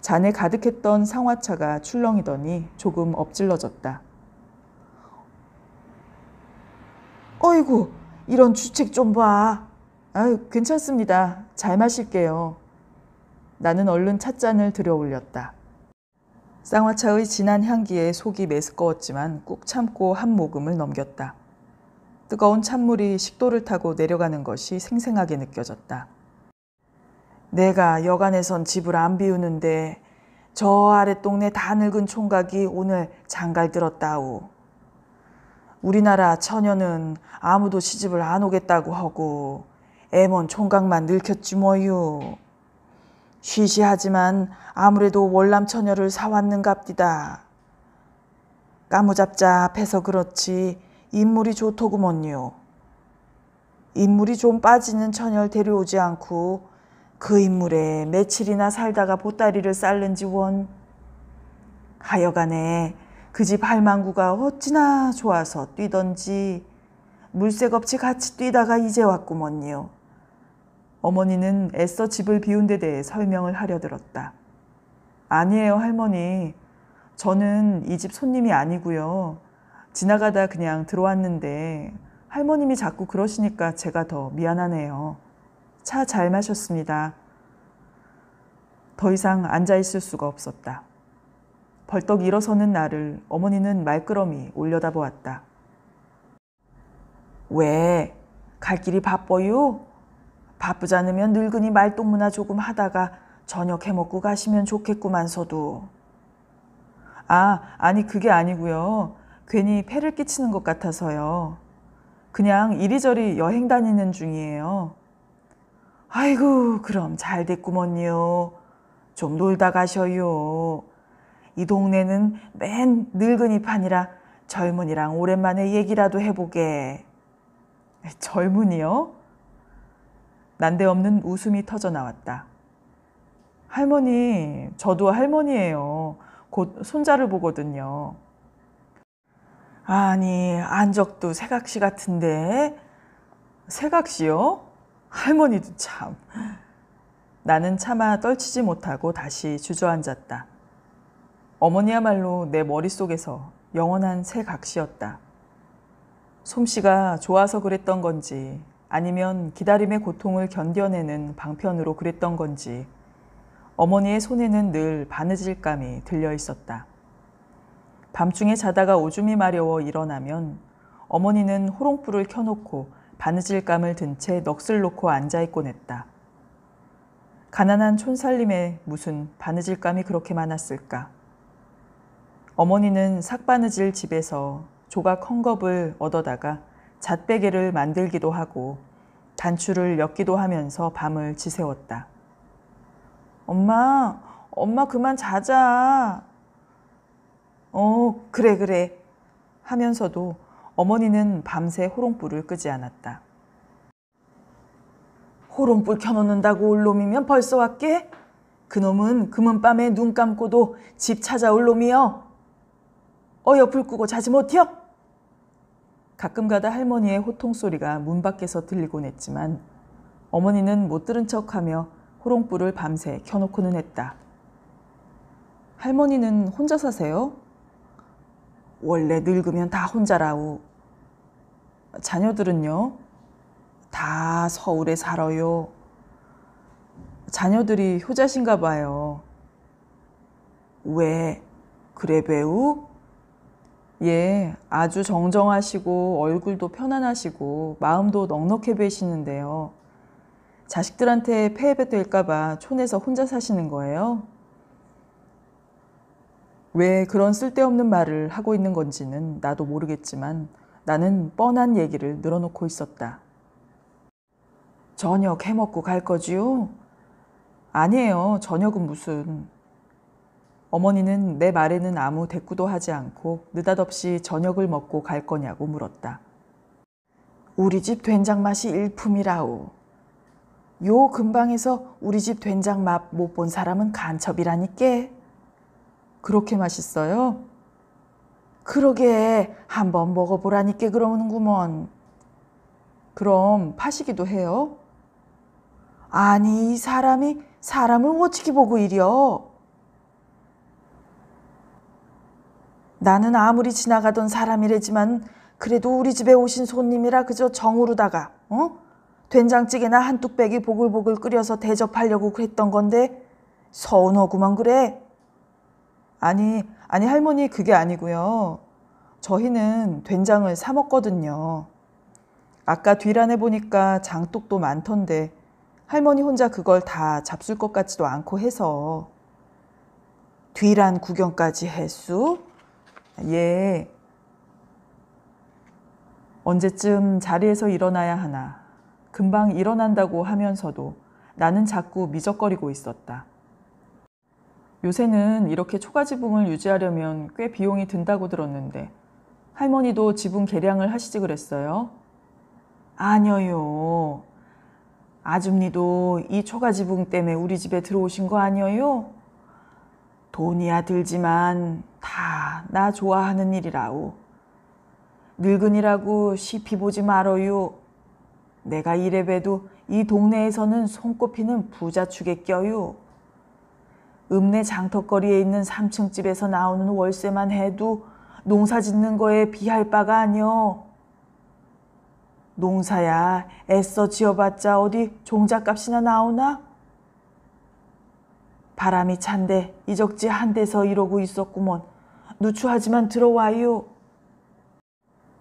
잔에 가득했던 상화차가 출렁이더니 조금 엎질러졌다. 어이구, 이런 주책 좀 봐. 아유, 괜찮습니다. 잘 마실게요. 나는 얼른 찻잔을 들여 올렸다. 쌍화차의 진한 향기에 속이 메스꺼웠지만 꾹 참고 한 모금을 넘겼다. 뜨거운 찬물이 식도를 타고 내려가는 것이 생생하게 느껴졌다. 내가 여간에선 집을 안 비우는데 저 아래 동네 다 늙은 총각이 오늘 장갈 들었다오. 우리나라 처녀는 아무도 시집을 안 오겠다고 하고 애먼 총각만 늙혔지 뭐유. 쉬쉬하지만 아무래도 월남 처녀를 사왔는갑디다. 까무잡잡해서 그렇지 인물이 좋더구먼요. 인물이 좀 빠지는 처녀를 데려오지 않고 그 인물에 며칠이나 살다가 보따리를 쌓는지 원. 하여간에 그 집 할망구가 어찌나 좋아서 뛰던지 물색없이 같이 뛰다가 이제 왔구먼요. 어머니는 애써 집을 비운 데 대해 설명을 하려 들었다. 아니에요, 할머니. 저는 이 집 손님이 아니고요. 지나가다 그냥 들어왔는데 할머님이 자꾸 그러시니까 제가 더 미안하네요. 차 잘 마셨습니다. 더 이상 앉아 있을 수가 없었다. 벌떡 일어서는 나를 어머니는 말끄러미 올려다보았다. 왜? 갈 길이 바빠요? 바쁘지 않으면 늙은이 말똥무나 조금 하다가 저녁 해먹고 가시면 좋겠구만서도. 아, 아니 그게 아니고요. 괜히 폐를 끼치는 것 같아서요. 그냥 이리저리 여행 다니는 중이에요. 아이고, 그럼 잘 됐구먼요. 좀 놀다 가셔요. 이 동네는 맨 늙은이 판이라 젊은이랑 오랜만에 얘기라도 해보게. 젊은이요? 난데없는 웃음이 터져 나왔다. 할머니, 저도 할머니예요. 곧 손자를 보거든요. 아니, 안적도 새각시 같은데? 새각시요? 할머니도 참. 나는 차마 떨치지 못하고 다시 주저앉았다. 어머니야말로 내 머릿속에서 영원한 새각시였다. 솜씨가 좋아서 그랬던 건지 아니면 기다림의 고통을 견뎌내는 방편으로 그랬던 건지 어머니의 손에는 늘 바느질감이 들려 있었다. 밤중에 자다가 오줌이 마려워 일어나면 어머니는 호롱불을 켜놓고 바느질감을 든 채 넋을 놓고 앉아있곤 했다. 가난한 촌살림에 무슨 바느질감이 그렇게 많았을까. 어머니는 삭바느질 집에서 조각 헝겊을 얻어다가 잣베개를 만들기도 하고 단추를 엮기도 하면서 밤을 지새웠다. 엄마, 엄마 그만 자자. 어, 그래, 그래. 하면서도 어머니는 밤새 호롱불을 끄지 않았다. 호롱불 켜놓는다고 올 놈이면 벌써 왔게? 그놈은 금은 밤에 눈 감고도 집 찾아올 놈이여. 어여 불 끄고 자지 못혀? 가끔가다 할머니의 호통소리가 문 밖에서 들리곤 했지만 어머니는 못 들은 척하며 호롱불을 밤새 켜놓고는 했다. 할머니는 혼자 사세요? 원래 늙으면 다 혼자라우. 자녀들은요? 다 서울에 살아요. 자녀들이 효자신가 봐요. 왜? 그래 배우? 예, 아주 정정하시고 얼굴도 편안하시고 마음도 넉넉해 보이시는데요. 자식들한테 폐해될까봐 촌에서 혼자 사시는 거예요? 왜 그런 쓸데없는 말을 하고 있는 건지는 나도 모르겠지만 나는 뻔한 얘기를 늘어놓고 있었다. 저녁 해먹고 갈 거지요? 아니에요. 저녁은 무슨. 어머니는 내 말에는 아무 대꾸도 하지 않고 느닷없이 저녁을 먹고 갈 거냐고 물었다. 우리 집 된장 맛이 일품이라우요 근방에서 우리 집 된장 맛 못 본 사람은 간첩이라니께. 그렇게 맛있어요? 그러게 한번 먹어보라니께 그러는구먼. 그럼 파시기도 해요? 아니 이 사람이 사람을 어떻게 보고 이려. 나는 아무리 지나가던 사람이래지만 그래도 우리 집에 오신 손님이라 그저 정으로다가 어? 된장찌개나 한 뚝배기 보글보글 끓여서 대접하려고 그랬던 건데 서운하구만 그래. 아니, 아니 할머니 그게 아니고요. 저희는 된장을 사 먹거든요. 아까 뒤란에 보니까 장독도 많던데 할머니 혼자 그걸 다 잡술 것 같지도 않고 해서 뒤란 구경까지 했수? 예. 언제쯤 자리에서 일어나야 하나. 금방 일어난다고 하면서도 나는 자꾸 미적거리고 있었다. 요새는 이렇게 초가지붕을 유지하려면 꽤 비용이 든다고 들었는데 할머니도 지붕 개량을 하시지 그랬어요? 아니요. 아줌니도 이 초가지붕 때문에 우리 집에 들어오신 거 아니에요? 돈이야 들지만 다 나 좋아하는 일이라오. 늙은이라고 시피 보지 말어요. 내가 이래 봬도 이 동네에서는 손꼽히는 부자축에 껴요. 읍내 장터거리에 있는 3층 집에서 나오는 월세만 해도 농사 짓는 거에 비할 바가 아니여. 농사야 애써 지어봤자 어디 종잣값이나 나오나? 바람이 찬데 이적지 한 데서 이러고 있었구먼. 누추하지만 들어와요.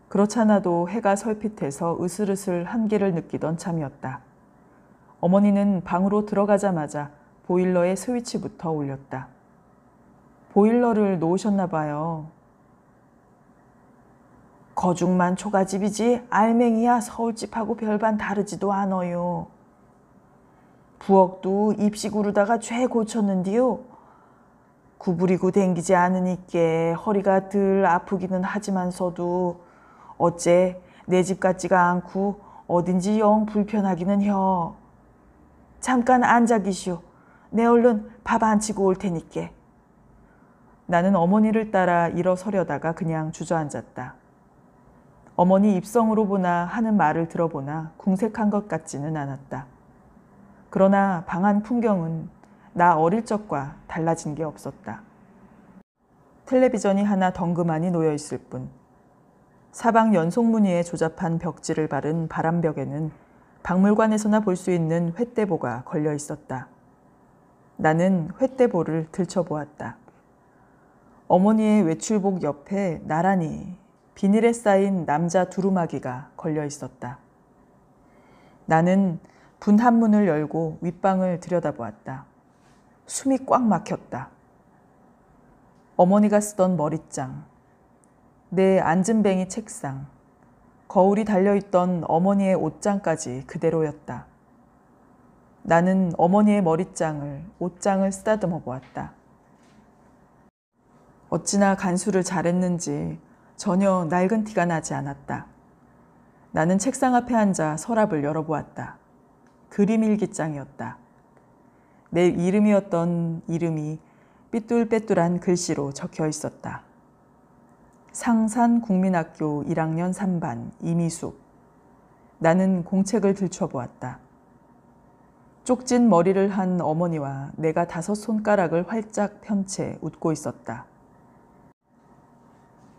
그렇잖아도 해가 설핏해서 으슬으슬 한계를 느끼던 참이었다. 어머니는 방으로 들어가자마자 보일러의 스위치부터 올렸다. 보일러를 놓으셨나 봐요. 거중만 초가집이지 알맹이야 서울집하고 별반 다르지도 않아요 부엌도 입시으르다가죄 고쳤는디요. 구부리고 댕기지 않으니께 허리가 덜 아프기는 하지만서도 어째 내 집 같지가 않고 어딘지 영 불편하기는 혀. 잠깐 앉아 계시오. 내 얼른 밥 안 치고 올 테니께. 나는 어머니를 따라 일어서려다가 그냥 주저앉았다. 어머니 입성으로 보나 하는 말을 들어보나 궁색한 것 같지는 않았다. 그러나 방한 풍경은 나 어릴 적과 달라진 게 없었다. 텔레비전이 하나 덩그만이 놓여 있을 뿐 사방 연속무늬에 조잡한 벽지를 바른 바람벽에는 박물관에서나 볼 수 있는 횟대보가 걸려 있었다. 나는 횟대보를 들춰보았다. 어머니의 외출복 옆에 나란히 비닐에 쌓인 남자 두루마기가 걸려 있었다. 나는 분한문을 열고 윗방을 들여다보았다. 숨이 꽉 막혔다. 어머니가 쓰던 머리장, 내 앉은뱅이 책상, 거울이 달려있던 어머니의 옷장까지 그대로였다. 나는 어머니의 머리장을, 옷장을 쓰다듬어 보았다. 어찌나 간수를 잘했는지 전혀 낡은 티가 나지 않았다. 나는 책상 앞에 앉아 서랍을 열어보았다. 그림일기장이었다. 내 이름이었던 이름이 삐뚤빼뚤한 글씨로 적혀 있었다. 상산국민학교 1학년 3반 이미숙. 나는 공책을 들춰보았다. 쪽진 머리를 한 어머니와 내가 다섯 손가락을 활짝 편채 웃고 있었다.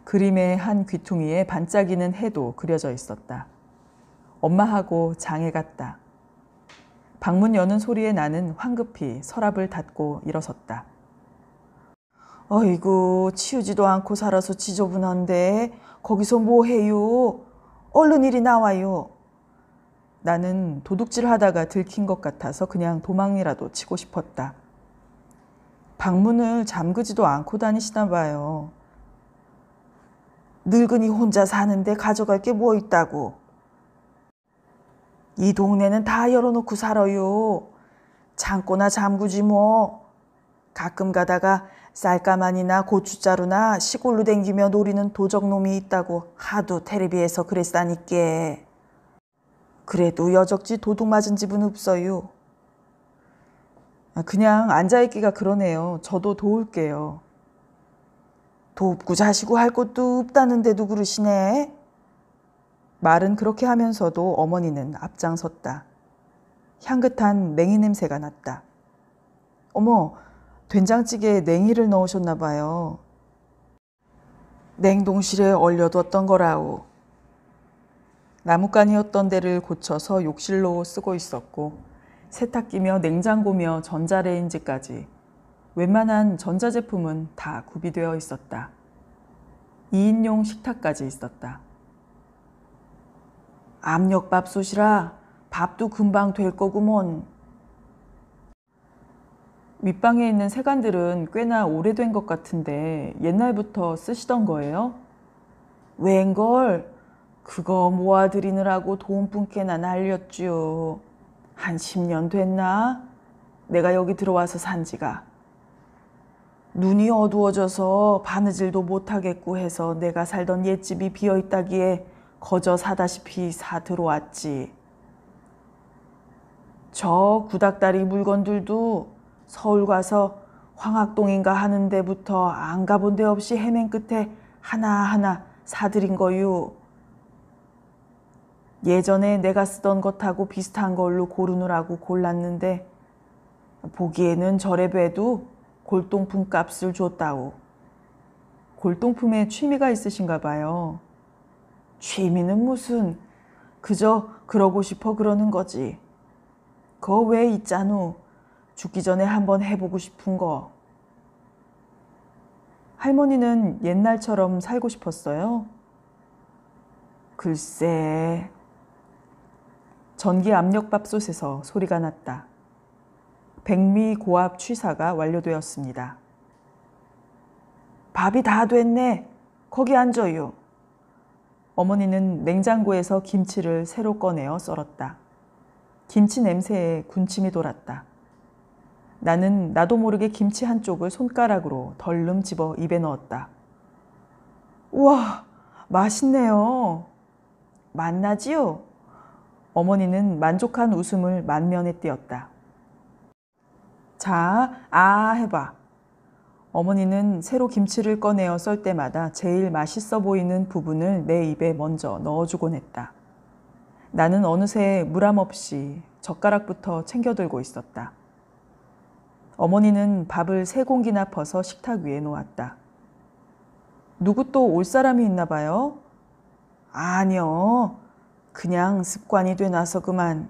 그림의 한 귀퉁이에 반짝이는 해도 그려져 있었다. 엄마하고 장에 갔다. 방문 여는 소리에 나는 황급히 서랍을 닫고 일어섰다. 어이구, 치우지도 않고 살아서 지저분한데 거기서 뭐 해요? 얼른 일이 나와요. 나는 도둑질 하다가 들킨 것 같아서 그냥 도망이라도 치고 싶었다. 방문을 잠그지도 않고 다니시나 봐요. 늙은이 혼자 사는데 가져갈 게 뭐 있다고. 이 동네는 다 열어놓고 살아요. 창고나 잠구지 뭐. 가끔 가다가 쌀가만이나 고추자루나 시골로 댕기며 노리는 도적놈이 있다고 하도 테레비에서 그랬다니께. 그래도 여적지 도둑 맞은 집은 없어요. 아, 그냥 앉아있기가 그러네요. 저도 도울게요. 돕고 자시고 할 것도 없다는데도 그러시네. 말은 그렇게 하면서도 어머니는 앞장섰다. 향긋한 냉이 냄새가 났다. 어머, 된장찌개에 냉이를 넣으셨나 봐요. 냉동실에 얼려뒀던 거라우 나뭇간이었던 데를 고쳐서 욕실로 쓰고 있었고 세탁기며 냉장고며 전자레인지까지 웬만한 전자제품은 다 구비되어 있었다. 2인용 식탁까지 있었다. 압력밥솥이라 밥도 금방 될 거구먼. 윗방에 있는 세간들은 꽤나 오래된 것 같은데 옛날부터 쓰시던 거예요? 웬걸? 그거 모아드리느라고 돈뿐께나 날렸지요. 한 10년 됐나? 내가 여기 들어와서 산 지가. 눈이 어두워져서 바느질도 못하겠고 해서 내가 살던 옛집이 비어있다기에 거저 사다시피 사 들어왔지. 저 구닥다리 물건들도 서울 가서 황학동인가 하는 데부터 안 가본 데 없이 헤맨 끝에 하나하나 사들인 거유. 예전에 내가 쓰던 것하고 비슷한 걸로 고르느라고 골랐는데 보기에는 저래 봬도 골동품 값을 줬다오. 골동품에 취미가 있으신가 봐요. 취미는 무슨 그저 그러고 싶어 그러는 거지. 그거 왜 있잖우. 죽기 전에 한번 해보고 싶은 거. 할머니는 옛날처럼 살고 싶었어요? 글쎄. 전기 압력밥솥에서 소리가 났다. 백미 고압 취사가 완료되었습니다. 밥이 다 됐네. 거기 앉아요. 어머니는 냉장고에서 김치를 새로 꺼내어 썰었다. 김치 냄새에 군침이 돌았다. 나는 나도 모르게 김치 한쪽을 손가락으로 덜름 집어 입에 넣었다. 우와, 맛있네요. 맛나지요? 어머니는 만족한 웃음을 만면에 띄었다. 자, 아 해봐. 어머니는 새로 김치를 꺼내어 썰 때마다 제일 맛있어 보이는 부분을 내 입에 먼저 넣어주곤 했다. 나는 어느새 무람 없이 젓가락부터 챙겨들고 있었다. 어머니는 밥을 세 공기나 퍼서 식탁 위에 놓았다. 누구 또 올 사람이 있나 봐요? 아니요. 그냥 습관이 돼놔서 그만.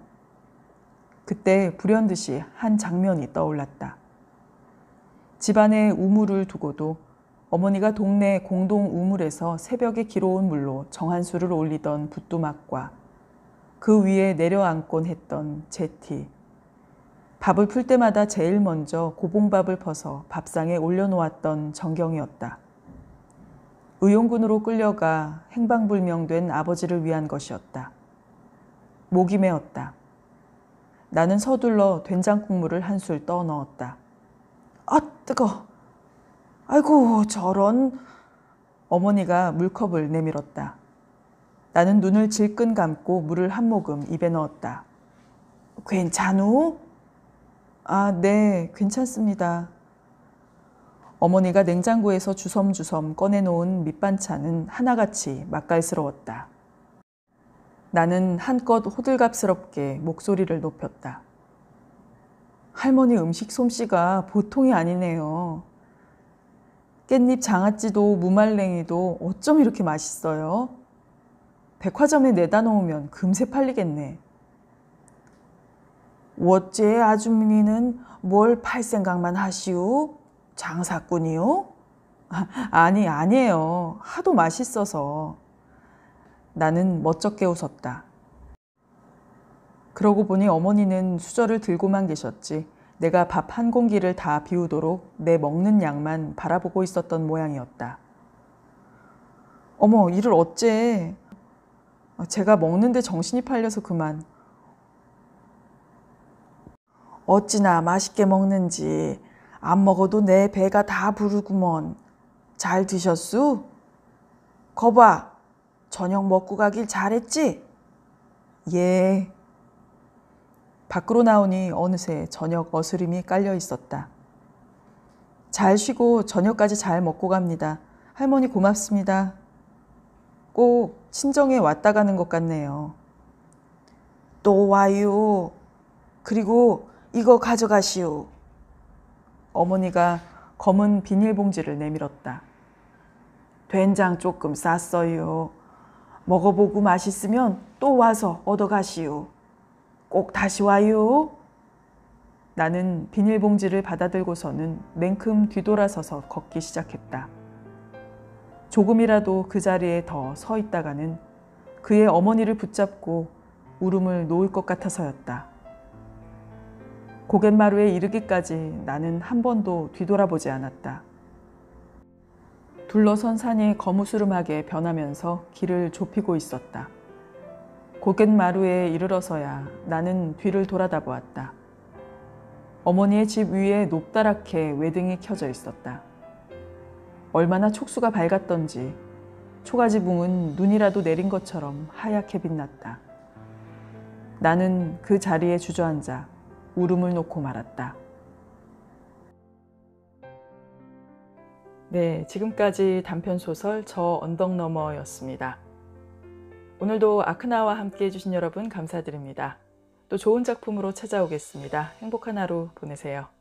그때 불현듯이 한 장면이 떠올랐다. 집안에 우물을 두고도 어머니가 동네 공동 우물에서 새벽에 길어온 물로 정한수를 올리던 붓두막과 그 위에 내려앉곤 했던 제티. 밥을 풀 때마다 제일 먼저 고봉밥을 퍼서 밥상에 올려놓았던 정경이었다. 의용군으로 끌려가 행방불명된 아버지를 위한 것이었다. 목이 메었다. 나는 서둘러 된장국물을 한 술 떠 넣었다. 아 뜨거. 아이고 저런. 어머니가 물컵을 내밀었다. 나는 눈을 질끈 감고 물을 한 모금 입에 넣었다. 괜찮우? 아, 네, 괜찮습니다. 어머니가 냉장고에서 주섬주섬 꺼내놓은 밑반찬은 하나같이 맛깔스러웠다. 나는 한껏 호들갑스럽게 목소리를 높였다. 할머니 음식 솜씨가 보통이 아니네요. 깻잎 장아찌도 무말랭이도 어쩜 이렇게 맛있어요? 백화점에 내다 놓으면 금세 팔리겠네. 어째 아주머니는 뭘 팔 생각만 하시오? 장사꾼이요? 아니, 아니에요. 하도 맛있어서. 나는 멋쩍게 웃었다. 그러고 보니 어머니는 수저를 들고만 계셨지 내가 밥 한 공기를 다 비우도록 내 먹는 양만 바라보고 있었던 모양이었다. 어머, 이를 어째. 아, 제가 먹는데 정신이 팔려서 그만. 어찌나 맛있게 먹는지 안 먹어도 내 배가 다 부르구먼. 잘 드셨수? 거봐, 저녁 먹고 가길 잘했지? 예. 밖으로 나오니 어느새 저녁 어스름이 깔려 있었다. 잘 쉬고 저녁까지 잘 먹고 갑니다. 할머니 고맙습니다. 꼭 친정에 왔다 가는 것 같네요. 또 와요. 그리고 이거 가져가시오. 어머니가 검은 비닐봉지를 내밀었다. 된장 조금 쌌어요. 먹어보고 맛있으면 또 와서 얻어가시오. 꼭 다시 와요. 나는 비닐봉지를 받아들고서는 냉큼 뒤돌아서서 걷기 시작했다. 조금이라도 그 자리에 더 서 있다가는 그의 어머니를 붙잡고 울음을 놓을 것 같아서였다. 고갯마루에 이르기까지 나는 한 번도 뒤돌아보지 않았다. 둘러선 산이 거무스름하게 변하면서 길을 좁히고 있었다. 고갯마루에 이르러서야 나는 뒤를 돌아다 보았다. 어머니의 집 위에 높다랗게 외등이 켜져 있었다. 얼마나 촉수가 밝았던지 초가지붕은 눈이라도 내린 것처럼 하얗게 빛났다. 나는 그 자리에 주저앉아 울음을 놓고 말았다. 네, 지금까지 단편 소설 저 언덕 너머였습니다. 오늘도 아크나와 함께 해주신 여러분 감사드립니다. 또 좋은 작품으로 찾아오겠습니다. 행복한 하루 보내세요.